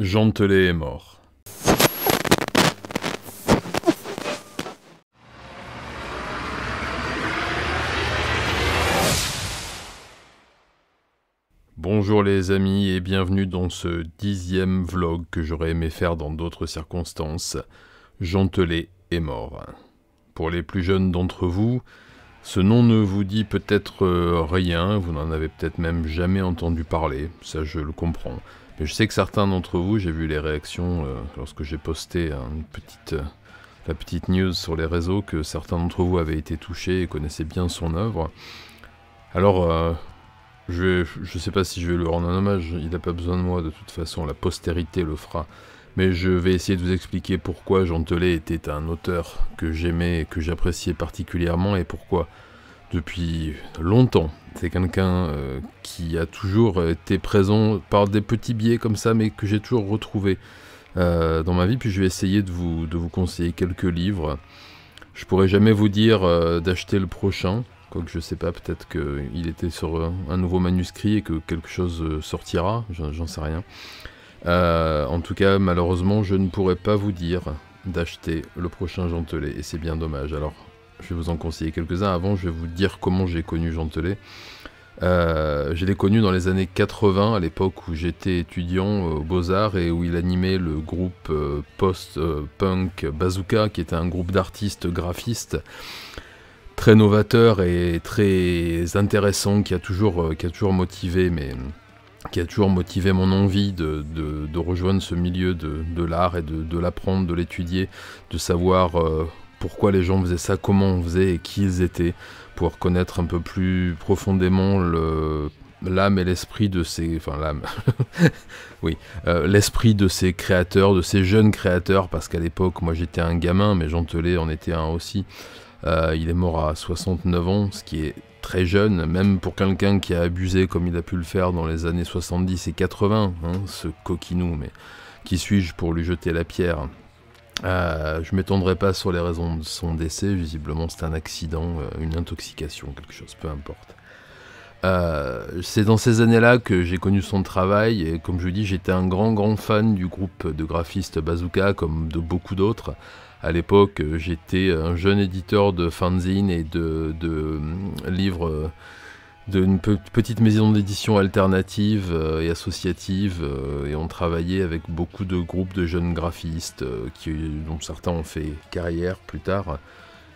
Jean est mort. Bonjour les amis et bienvenue dans ce dixième vlog que j'aurais aimé faire dans d'autres circonstances. Jean est mort. Pour les plus jeunes d'entre vous, ce nom ne vous dit peut-être euh, rien, vous n'en avez peut-être même jamais entendu parler, ça je le comprends je sais que certains d'entre vous, j'ai vu les réactions euh, lorsque j'ai posté euh, la petite news sur les réseaux, que certains d'entre vous avaient été touchés et connaissaient bien son œuvre. Alors, euh, je, ne sais pas si je vais lui rendre un hommage, il n'a pas besoin de moi de toute façon, la postérité le fera. Mais je vais essayer de vous expliquer pourquoi Jean Telet était un auteur que j'aimais et que j'appréciais particulièrement et pourquoi depuis longtemps. C'est quelqu'un euh, qui a toujours été présent par des petits biais comme ça, mais que j'ai toujours retrouvé euh, dans ma vie. Puis je vais essayer de vous, de vous conseiller quelques livres. Je pourrais jamais vous dire euh, d'acheter le prochain, quoique je sais pas, peut-être qu'il était sur un nouveau manuscrit et que quelque chose sortira, j'en sais rien. en tout cas, malheureusement, je ne pourrais pas vous dire d'acheter le prochain Gentelet, et c'est bien dommage. Alors, je vais vous en conseiller quelques-uns. Avant, je vais vous dire comment j'ai connu Jean euh, je l'ai connu dans les années 80, à l'époque où j'étais étudiant aux Beaux-Arts et où il animait le groupe euh, post-punk Bazooka, qui était un groupe d'artistes graphistes très novateur et très intéressant, qui a toujours, euh, qui a toujours motivé mais qui a toujours motivé mon envie de, rejoindre ce milieu de, l'art et de, l'apprendre, de l'étudier, de savoir pourquoi les gens faisaient ça, comment on faisait et qui ils étaient, pour connaître un peu plus profondément le l'âme et l'esprit de ces enfin l'âme oui euh, l'esprit de ces créateurs de ces jeunes créateurs parce qu'à l'époque moi j'étais un gamin mais Jean en était un aussi euh, il est mort à 69 ans ce qui est très jeune même pour quelqu'un qui a abusé comme il a pu le faire dans les années 70 et 80 hein, ce coquinou mais qui suis-je pour lui jeter la pierre je euh, je m'étendrai pas sur les raisons de son décès, visiblement c'est un accident, euh, une intoxication, quelque chose, peu importe. Euh, c'est dans ces années-là que j'ai connu son travail et comme je vous dis j'étais un grand grand fan du groupe de graphistes Bazooka comme de beaucoup d'autres. À l'époque j'étais un jeune éditeur de fanzines et de livres une petite maison d'édition alternative euh, et associative euh, et on travaillait avec beaucoup de groupes de jeunes graphistes euh, qui, dont certains ont fait carrière plus tard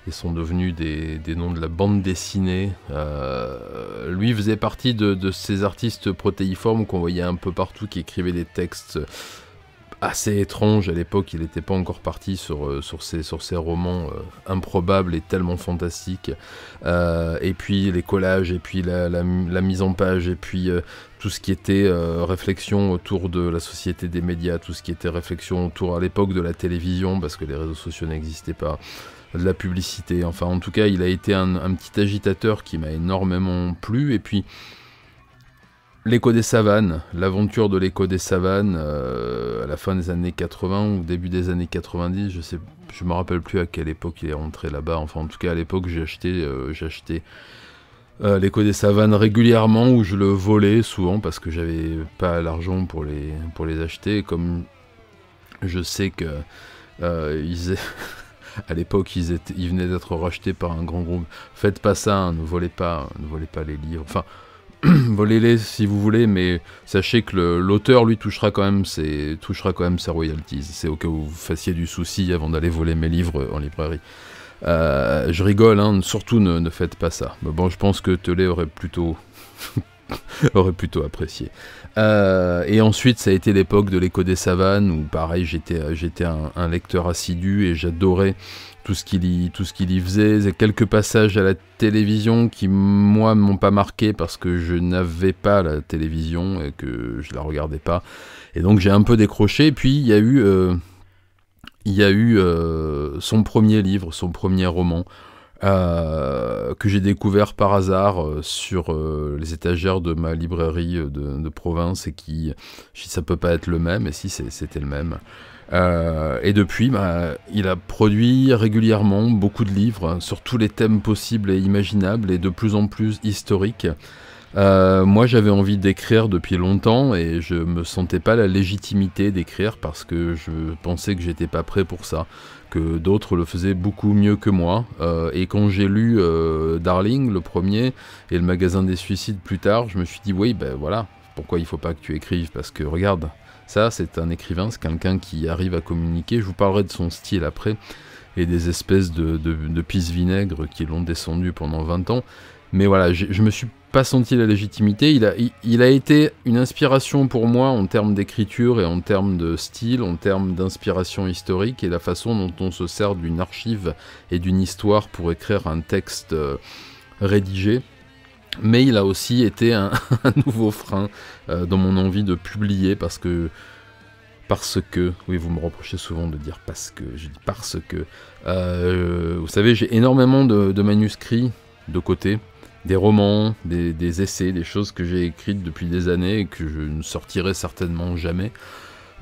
et sont devenus des, noms de la bande dessinée. lui faisait partie de ces artistes protéiformes qu'on voyait un peu partout qui écrivaient des textes assez étrange à l'époque, il n'était pas encore parti sur, euh, sur, ses, sur ses romans euh, improbables et tellement fantastiques. Euh, et puis les collages, et puis la, mise en page, et puis tout ce qui était réflexion autour de la société des médias, tout ce qui était réflexion autour à l'époque de la télévision, parce que les réseaux sociaux n'existaient pas de la publicité. Enfin, en tout cas, il a été un, un petit agitateur qui m'a énormément plu. Et puis, L'écho des savanes, l'aventure de l'écho des savanes euh, à la fin des années 80 ou début des années 90, je sais, je me rappelle plus à quelle époque il est rentré là-bas. Enfin, en tout cas, à l'époque, j'ai acheté, euh, euh, l'écho des savanes régulièrement ou je le volais souvent parce que j'avais pas l'argent pour les pour les acheter. comme je sais que à l'époque ils, ils venaient d'être rachetés par un grand groupe. Faites pas ça, hein, ne volez pas, ne volez pas les livres. Enfin. volez-les si vous voulez, mais sachez que l'auteur lui touchera quand même ses, touchera quand même sa royalties. C'est au cas où vous fassiez du souci avant d'aller voler mes livres en librairie. Euh, je rigole, hein, surtout ne, faites pas ça. bon, je pense que Telé aurait plutôt aurait plutôt apprécié. Euh, et ensuite, ça a été l'époque de l'écho des savanes, où pareil, j'étais, euh, un, lecteur assidu et j'adorais tout ce qu'il y, tout y faisait. Et quelques passages à la télévision qui, moi, m'ont pas marqué parce que je n'avais pas la télévision et que je la regardais pas. Et donc, j'ai un peu décroché. puis, il y a eu, euh, son premier livre, son premier roman. Euh, que j'ai découvert par hasard euh, sur euh, les étagères de ma librairie de, province et qui, si ça peut pas être le même, et si c'était le même. et depuis, bah, il a produit régulièrement beaucoup de livres hein, sur tous les thèmes possibles et imaginables et de plus en plus historiques. Euh, moi, j'avais envie d'écrire depuis longtemps et je me sentais pas la légitimité d'écrire parce que je pensais que j'étais pas prêt pour ça, que d'autres le faisaient beaucoup mieux que moi. Euh, et quand j'ai lu euh, Darling, le premier, et le magasin des suicides plus tard, je me suis dit, oui, ben voilà, pourquoi il faut pas que tu écrives Parce que regarde, ça, c'est un écrivain, c'est quelqu'un qui arrive à communiquer. Je vous parlerai de son style après et des espèces de, de, de pisse vinaigre qui l'ont descendu pendant 20 ans. Mais voilà, je me suis pas senti la légitimité. Il a, il, a été une inspiration pour moi en termes d'écriture et en termes de style, en termes d'inspiration historique et la façon dont on se sert d'une archive et d'une histoire pour écrire un texte euh, rédigé. Mais il a aussi été un, nouveau frein euh, dans mon envie de publier parce que parce que, oui, vous me reprochez souvent de dire parce que, je dis parce que. Euh, vous savez, j'ai énormément de manuscrits de côté des romans, des, essais, des choses que j'ai écrites depuis des années et que je ne sortirai certainement jamais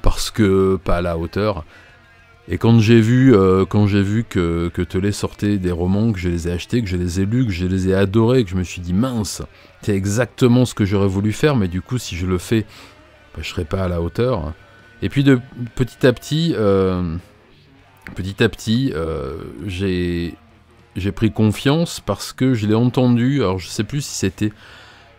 parce que pas à la hauteur. Et quand j'ai vu, euh, quand j'ai vu que, que les sortait des romans, que je les ai achetés, que je les ai lus, que je les ai adorés, que je me suis dit mince, c'est exactement ce que j'aurais voulu faire, mais du coup si je le fais, bah, je serai pas à la hauteur. Et puis de petit à petit, euh, petit à petit, euh, j'ai j'ai pris confiance parce que je l'ai entendu, alors je sais plus si c'était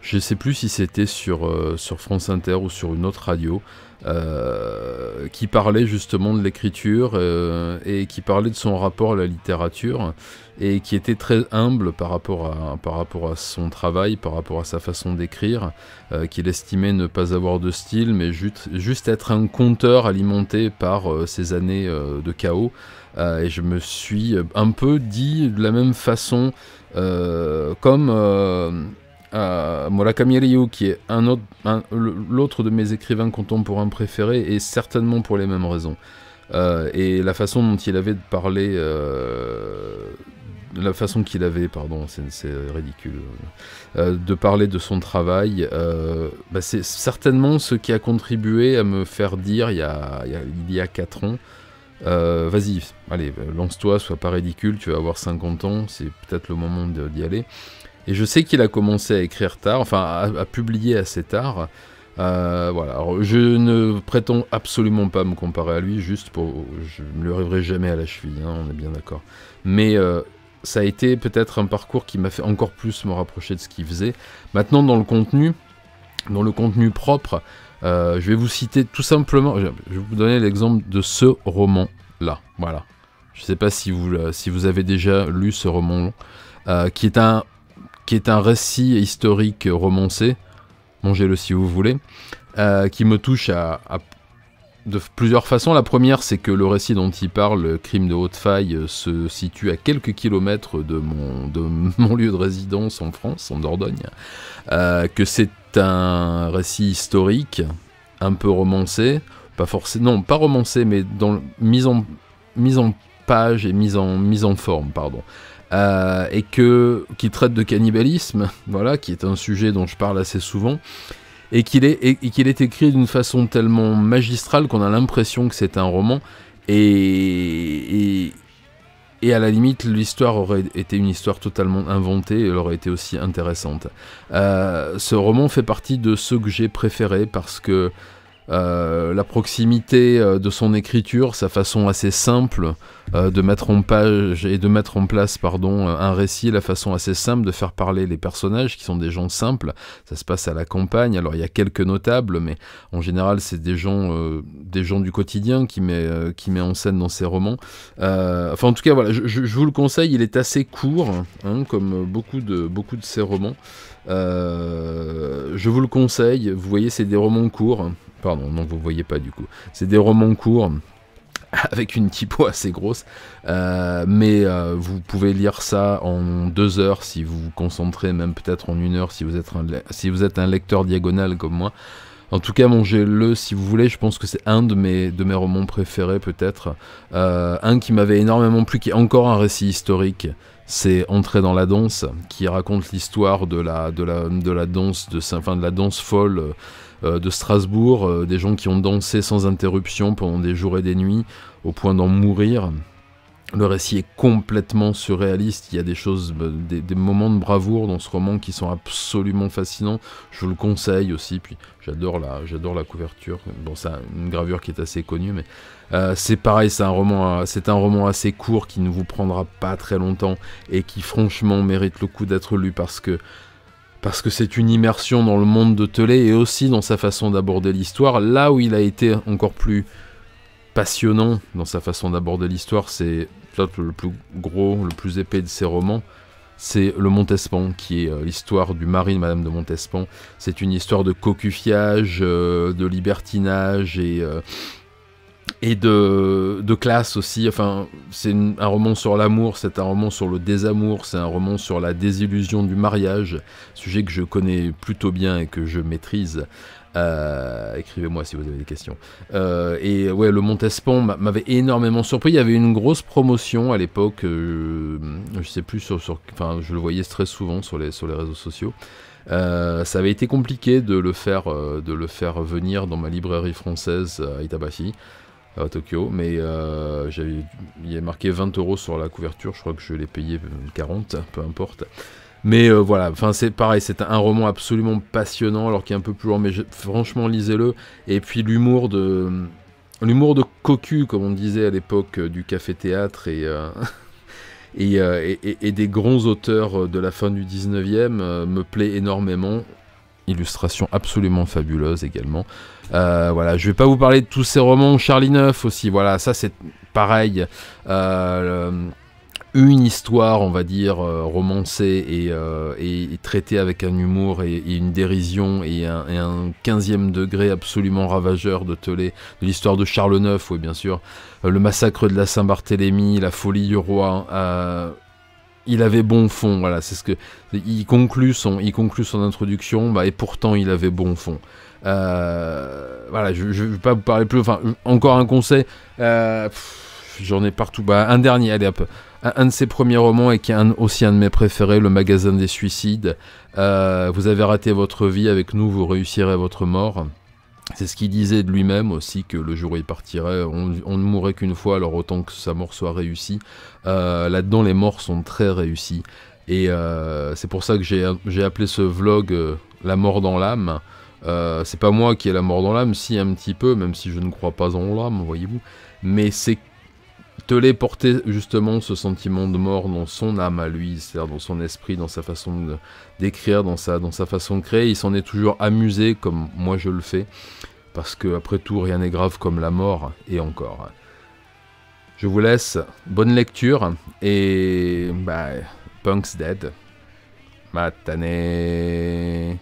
je sais plus si c'était euh, sur, France Inter ou sur une autre radio, euh, qui parlait justement de l'écriture euh, et qui parlait de son rapport à la littérature et qui était très humble par rapport à, par rapport à son travail, par rapport à sa façon d'écrire, qu'il estimait ne pas avoir de style mais juste, juste être un conteur alimenté par ses années de chaos. et je me suis un peu dit de la même façon, comme euh, Murakami Ryu, qui est un l'autre de mes écrivains contemporains préférés, et certainement pour les mêmes raisons. Euh, et la façon dont il avait de parler, euh, la façon qu'il avait, pardon, c'est ridicule, euh, de parler de son travail, bah, c'est certainement ce qui a contribué à me faire dire il y a, il 4 ans. Vas-y, allez, lance-toi, sois pas ridicule, tu vas avoir 50 ans, c'est peut-être le moment d'y aller. Et je sais qu'il a commencé à écrire tard, enfin à, publier assez tard. Euh, voilà, je ne prétends absolument pas me comparer à lui, juste pour. Je ne le rêverai jamais à la cheville, hein, on est bien d'accord. Mais euh, ça a été peut-être un parcours qui m'a fait encore plus me rapprocher de ce qu'il faisait. Maintenant, dans le contenu, dans le contenu propre, euh, je vais vous citer tout simplement. Je vais vous donner l'exemple de ce roman-là. Voilà. Je ne sais pas si vous, si vous avez déjà lu ce roman, qui est un qui est un récit historique romancé, mangez-le si vous voulez, euh, qui me touche à, de plusieurs façons. La première, c'est que le récit dont il parle, Crime de haute faille, euh, se situe à quelques kilomètres de mon, lieu de résidence en France, en Dordogne, euh, que c'est un récit historique, un peu romancé, pas forcément, non, pas romancé, mais dans, mise, en, mise en page et mise en, mise en forme, pardon. Euh, et que, qui traite de cannibalisme, voilà, qui est un sujet dont je parle assez souvent, et qu'il est, écrit d'une façon tellement magistrale qu'on a l'impression que c'est un roman, et, à la limite, l'histoire aurait été une histoire totalement inventée elle aurait été aussi intéressante. Euh, ce roman fait partie de ceux que j'ai préférés parce que euh, la proximité euh, de son écriture, sa façon assez simple euh, de mettre en page et de mettre en place pardon un récit, la façon assez simple de faire parler les personnages qui sont des gens simples. Ça se passe à la campagne. Alors il y a quelques notables, mais en général c'est des gens des gens du quotidien qui met qui met en scène dans ses romans. enfin en tout cas voilà, je, vous le conseille. Il est assez court, hein, comme beaucoup de beaucoup de ses romans. je vous le conseille, vous voyez c'est des romans courts, Pardon, non, vous voyez pas du coup. C'est des romans courts avec une typo assez grosse. Euh, mais euh, vous pouvez lire ça en deux heures si vous vous concentrez, même peut-être en une heure si vous, êtes un, si vous êtes un lecteur diagonal comme moi. En tout cas, mangez-le si vous voulez. Je pense que c'est un de mes, de mes romans préférés, peut-être. Euh, un qui m'avait énormément plu, qui est encore un récit historique c'est Entrer dans la danse, qui raconte l'histoire de la, de, de la danse de, la danse folle euh, de Strasbourg, euh, des gens qui ont dansé sans interruption pendant des jours et des nuits, au point d'en mourir. Le récit est complètement surréaliste, il y a des choses, bah, des, moments de bravoure dans ce roman qui sont absolument fascinants, je le conseille aussi, puis j'adore la, j'adore la couverture, bon c'est une gravure qui est assez connue, mais euh, c'est pareil, c'est un, roman, c'est un roman assez court qui ne vous prendra pas très longtemps et qui franchement mérite le coup d'être lu parce que parce que c'est une immersion dans le monde de Telé et aussi dans sa façon d'aborder l'histoire, là où il a été encore plus passionnant dans sa façon d'aborder l'histoire, c'est le plus gros, le plus épais de ses romans, c'est Le Montespan, qui est euh, l'histoire du mari de Madame de Montespan. C'est une histoire de cocufiage, euh, de libertinage et, euh, et de, de, classe aussi. Enfin, c'est un roman sur l'amour, c'est un roman sur le désamour, c'est un roman sur la désillusion du mariage, sujet que je connais plutôt bien et que je maîtrise. Euh, écrivez-moi si vous avez des questions. Euh, et ouais, le Montespan m'avait énormément surpris. Il y avait une grosse promotion à l'époque. Euh, je sais plus sur, enfin, je le voyais très souvent sur les sur les réseaux sociaux. ça avait été compliqué de le faire de le faire venir dans ma librairie française à Itabashi à Tokyo, mais il y avait marqué 20 euros sur la couverture, je crois que je l'ai payé 40, peu importe. Mais euh, voilà, enfin c'est pareil, c'est un roman absolument passionnant, alors qu'il est un peu plus long, mais franchement lisez-le. Et puis l'humour de l'humour de cocu, comme on disait à l'époque euh, du café-théâtre euh, et, et, des grands auteurs de la fin du 19e me plaît énormément. Illustration absolument fabuleuse également. voilà, je vais pas vous parler de tous ces romans. Charlie Neuf aussi, voilà, ça c'est pareil une histoire, on va dire, euh, romancée euh, et, traitée avec un humour et, une dérision et un, 15e degré absolument ravageur de Tolé, de l'histoire de Charles IX, oui bien sûr, euh, le massacre de la Saint-Barthélemy, la folie du roi, il avait bon fond, voilà, c'est ce que... Il conclut son, il conclut son introduction, bah, et pourtant il avait bon fond. voilà, je ne vais pas vous parler plus, enfin, encore un conseil j'en ai partout. Bah, un dernier, Un, de ses premiers romans et qui est aussi un de mes préférés, Le Magasin des Suicides. Euh, vous avez raté votre vie, avec nous vous réussirez votre mort. C'est ce qu'il disait de lui-même aussi, que le jour où il partirait, on, ne mourrait qu'une fois, alors autant que sa mort soit réussie. Euh, là-dedans, les morts sont très réussies. Et euh, c'est pour ça que j'ai appelé ce vlog La mort dans l'âme. c'est pas moi qui ai la mort dans l'âme, si un petit peu, même si je ne crois pas en l'âme, voyez-vous. Mais c'est porter justement ce sentiment de mort dans son âme à lui, c'est-à-dire dans son esprit, dans sa façon d'écrire, dans sa, dans sa façon de créer. Il s'en est toujours amusé comme moi je le fais, parce que après tout rien n'est grave comme la mort, et encore. Je vous laisse, bonne lecture, et bah, Punk's Dead. Matane.